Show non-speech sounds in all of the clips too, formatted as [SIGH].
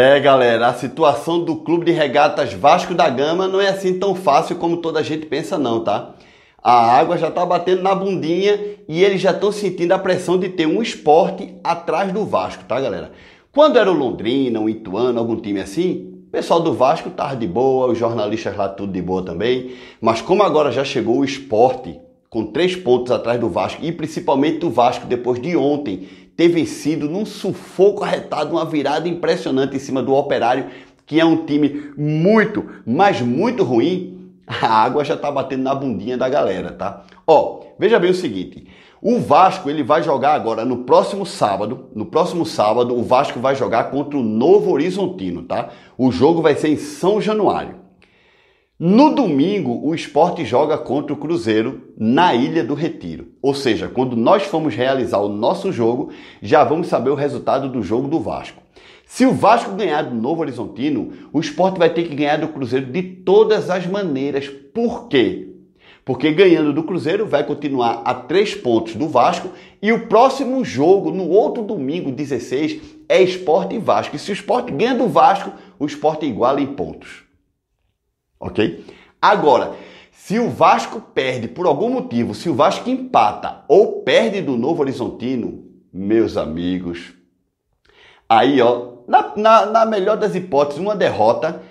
É, galera, a situação do Clube de Regatas Vasco da Gama não é assim tão fácil como toda a gente pensa não, tá? A água já tá batendo na bundinha e eles já estão sentindo a pressão de ter um esporte atrás do Vasco, tá, galera? Quando era o Londrina, o Ituano, algum time assim, o pessoal do Vasco tava de boa, os jornalistas lá tudo de boa também, mas como agora já chegou o esporte com três pontos atrás do Vasco e principalmente o Vasco depois de ontem ter vencido num sufoco arretado, uma virada impressionante em cima do Operário, que é um time muito, mas muito ruim. A água já tá batendo na bundinha da galera, tá? Ó, veja bem o seguinte, o Vasco ele vai jogar agora no próximo sábado. No próximo sábado, o Vasco vai jogar contra o Novo Horizontino, tá? O jogo vai ser em São Januário. No domingo, o esporte joga contra o Cruzeiro na Ilha do Retiro. Ou seja, quando nós formos realizar o nosso jogo, já vamos saber o resultado do jogo do Vasco. Se o Vasco ganhar do Novo Horizontino, o esporte vai ter que ganhar do Cruzeiro de todas as maneiras. Por quê? Porque ganhando do Cruzeiro vai continuar a três pontos do Vasco e o próximo jogo, no outro domingo, 16, é esporte e Vasco. E se o esporte ganha do Vasco, o esporte é igual em pontos ok? Agora, se o Vasco perde por algum motivo, se o Vasco empata ou perde do Novo Horizontino, meus amigos, aí ó, na, na, na melhor das hipóteses, uma derrota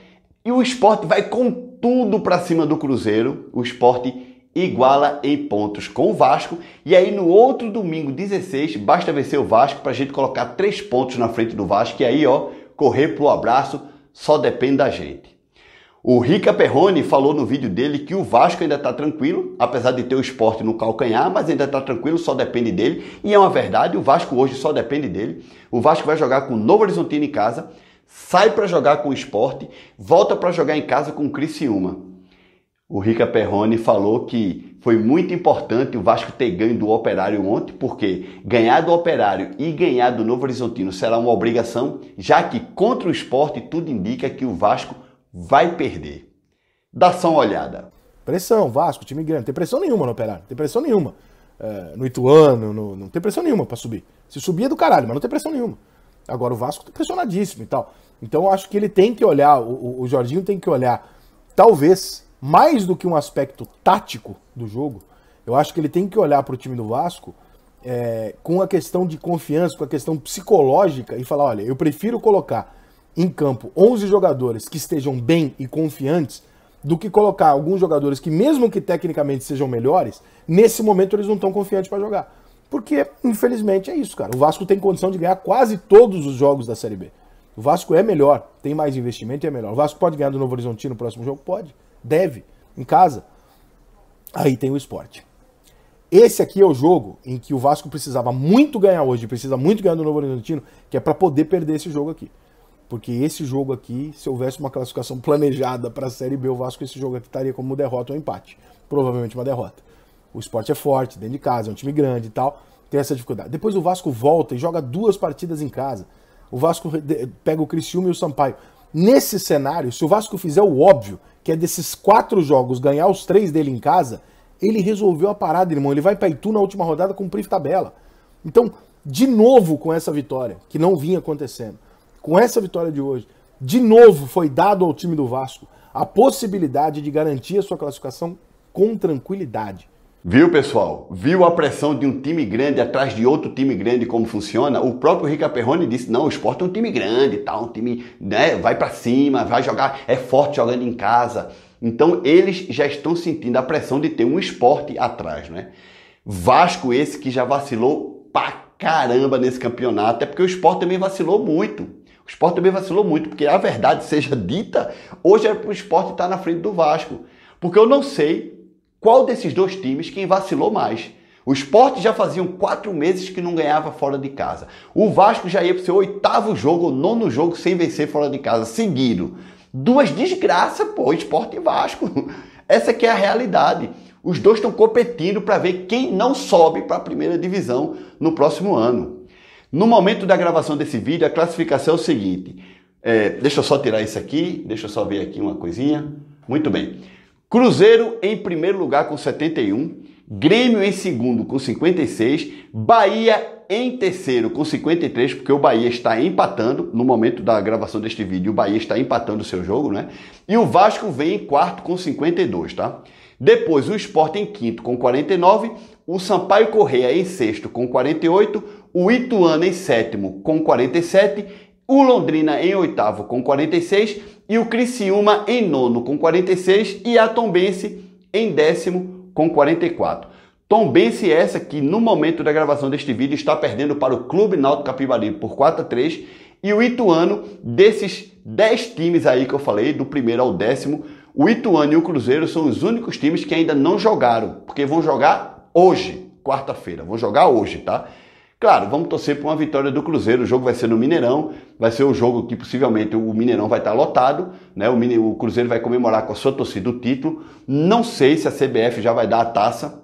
e o esporte vai com tudo para cima do Cruzeiro, o esporte iguala em pontos com o Vasco. E aí no outro domingo, 16, basta vencer o Vasco para a gente colocar três pontos na frente do Vasco. E aí, ó, correr pro abraço só depende da gente. O Rica Perrone falou no vídeo dele que o Vasco ainda está tranquilo, apesar de ter o esporte no calcanhar, mas ainda está tranquilo, só depende dele. E é uma verdade, o Vasco hoje só depende dele. O Vasco vai jogar com o Novo Horizontino em casa, sai para jogar com o esporte, volta para jogar em casa com o Criciúma. O Rica Perrone falou que foi muito importante o Vasco ter ganho do Operário ontem, porque ganhar do Operário e ganhar do Novo Horizontino será uma obrigação, já que contra o esporte tudo indica que o Vasco vai perder. Dá só uma olhada. Pressão, Vasco, time grande. Não tem pressão nenhuma no Operário, não tem pressão nenhuma. É, no Ituano, no, não tem pressão nenhuma para subir. Se subir é do caralho, mas não tem pressão nenhuma. Agora o Vasco tá pressionadíssimo e tal. Então eu acho que ele tem que olhar, o, o, Jorginho tem que olhar, talvez, mais do que um aspecto tático do jogo, eu acho que ele tem que olhar para o time do Vasco é, com a questão de confiança, com a questão psicológica e falar: olha, eu prefiro colocar em campo 11 jogadores que estejam bem e confiantes do que colocar alguns jogadores que, mesmo que tecnicamente sejam melhores, nesse momento eles não estão confiantes para jogar. Porque, infelizmente, é isso, cara. O Vasco tem condição de ganhar quase todos os jogos da Série B. O Vasco é melhor, tem mais investimento e é melhor. O Vasco pode ganhar do Novo Horizontino no próximo jogo? Pode, deve, em casa. Aí tem o esporte. Esse aqui é o jogo em que o Vasco precisava muito ganhar hoje, precisa muito ganhar do Novo Horizontino, que é para poder perder esse jogo aqui. Porque esse jogo aqui, se houvesse uma classificação planejada para a Série B, o Vasco, esse jogo aqui estaria como derrota ou empate. Provavelmente uma derrota. O esporte é forte, dentro de casa, é um time grande e tal, tem essa dificuldade. Depois o Vasco volta e joga duas partidas em casa. O Vasco pega o Criciúma e o Sampaio. Nesse cenário, se o Vasco fizer o óbvio, que é desses quatro jogos ganhar os três dele em casa, ele resolveu a parada, irmão. Ele vai para Itu na última rodada cumprir tabela. Então, de novo com essa vitória, que não vinha acontecendo com essa vitória de hoje, de novo foi dado ao time do Vasco a possibilidade de garantir a sua classificação com tranquilidade. Viu, pessoal? Viu a pressão de um time grande atrás de outro time grande como funciona? O próprio Rica Perrone disse: "Não, o Sport é um time grande, tá? Um time, né, vai para cima, vai jogar, é forte jogando em casa". Então, eles já estão sentindo a pressão de ter um esporte atrás, né? Vasco esse que já vacilou pra caramba nesse campeonato, é porque o esporte também vacilou muito. O esporte também vacilou muito, porque a verdade seja dita, hoje é o esporte estar tá na frente do Vasco. Porque eu não sei qual desses dois times quem vacilou mais. O esporte já fazia quatro meses que não ganhava fora de casa. O Vasco já ia para o seu oitavo jogo ou nono jogo sem vencer fora de casa, seguido. Duas desgraças, pô, esporte e Vasco. [LAUGHS] Essa que é a realidade. Os dois estão competindo para ver quem não sobe para a primeira divisão no próximo ano. No momento da gravação desse vídeo, a classificação é o seguinte. É, deixa eu só tirar isso aqui, deixa eu só ver aqui uma coisinha. Muito bem. Cruzeiro em primeiro lugar com 71, Grêmio em segundo com 56, Bahia em terceiro com 53, porque o Bahia está empatando. No momento da gravação deste vídeo, o Bahia está empatando o seu jogo, né? E o Vasco vem em quarto com 52, tá? Depois o Sport em quinto com 49, o Sampaio Correia em sexto com 48, o Ituano em sétimo com 47, o Londrina em oitavo com 46 e o Criciúma em nono com 46 e a Tombense em décimo com 44. Tombense é essa que no momento da gravação deste vídeo está perdendo para o Clube Náutico Capibari por 4 a 3 e o Ituano desses 10 times aí que eu falei, do primeiro ao décimo, o Ituano e o Cruzeiro são os únicos times que ainda não jogaram, porque vão jogar hoje, quarta-feira, vão jogar hoje, tá? Claro, vamos torcer para uma vitória do Cruzeiro. O jogo vai ser no Mineirão, vai ser o um jogo que possivelmente o Mineirão vai estar lotado, né? O, Cruzeiro vai comemorar com a sua torcida o título. Não sei se a CBF já vai dar a taça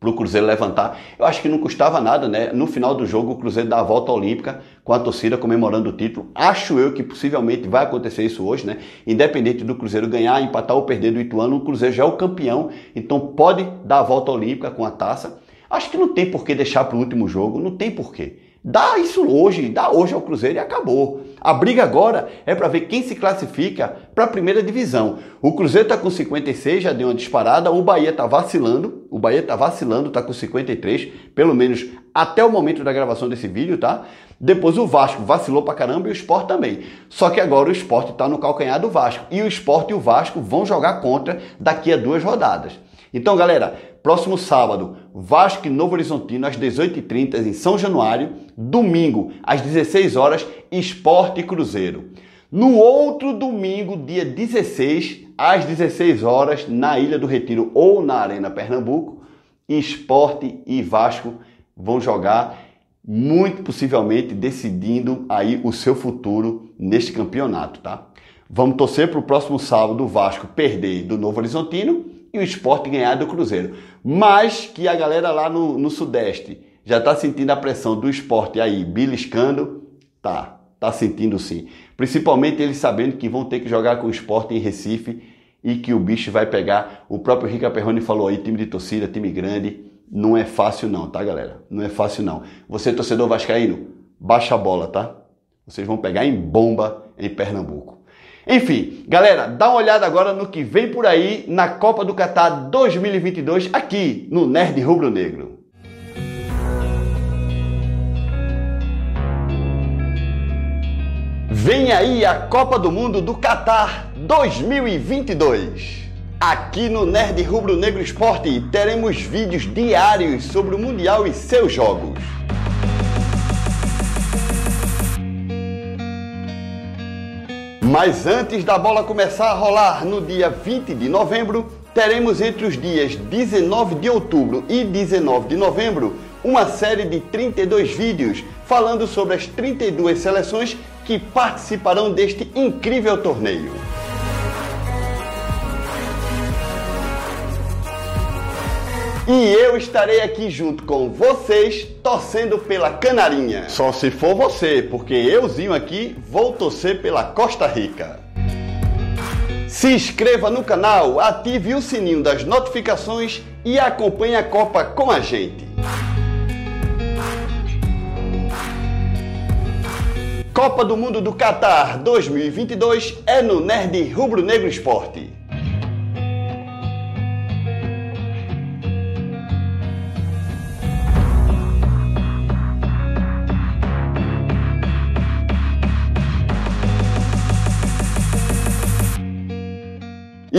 para o Cruzeiro levantar. Eu acho que não custava nada, né? No final do jogo o Cruzeiro dá a volta olímpica com a torcida comemorando o título. Acho eu que possivelmente vai acontecer isso hoje, né? Independente do Cruzeiro ganhar, empatar ou perder do Ituano, o Cruzeiro já é o campeão, então pode dar a volta olímpica com a taça. Acho que não tem por que deixar para o último jogo, não tem porquê. Dá isso hoje, dá hoje ao Cruzeiro e acabou. A briga agora é para ver quem se classifica para a primeira divisão. O Cruzeiro está com 56, já deu uma disparada. O Bahia está vacilando, o Bahia está vacilando, está com 53, pelo menos até o momento da gravação desse vídeo, tá? Depois o Vasco vacilou para caramba e o Sport também. Só que agora o Sport está no calcanhar do Vasco. E o Sport e o Vasco vão jogar contra daqui a duas rodadas. Então, galera, próximo sábado, Vasco e Novo Horizontino às 18h30 em São Januário, domingo às 16 horas, Esporte e Cruzeiro. No outro domingo, dia 16, às 16 horas, na Ilha do Retiro ou na Arena Pernambuco, Esporte e Vasco vão jogar, muito possivelmente decidindo aí o seu futuro neste campeonato, tá? Vamos torcer para o próximo sábado o Vasco perder do Novo Horizontino e o esporte ganhar do Cruzeiro. Mas que a galera lá no, no Sudeste já está sentindo a pressão do esporte aí beliscando, tá, tá sentindo sim. Principalmente eles sabendo que vão ter que jogar com o esporte em Recife e que o bicho vai pegar. O próprio Rica Perrone falou aí, time de torcida, time grande, não é fácil não, tá galera? Não é fácil não. Você torcedor vascaíno, baixa a bola, tá? Vocês vão pegar em bomba em Pernambuco. Enfim, galera, dá uma olhada agora no que vem por aí na Copa do Catar 2022 aqui no Nerd Rubro Negro. Vem aí a Copa do Mundo do Catar 2022. Aqui no Nerd Rubro Negro Esporte teremos vídeos diários sobre o Mundial e seus jogos. Mas antes da bola começar a rolar no dia 20 de novembro, teremos entre os dias 19 de outubro e 19 de novembro uma série de 32 vídeos falando sobre as 32 seleções que participarão deste incrível torneio. E eu estarei aqui junto com vocês, torcendo pela Canarinha. Só se for você, porque euzinho aqui vou torcer pela Costa Rica. Se inscreva no canal, ative o sininho das notificações e acompanhe a Copa com a gente. Copa do Mundo do Catar 2022 é no Nerd Rubro Negro Esporte.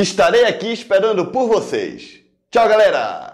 Estarei aqui esperando por vocês. Tchau, galera!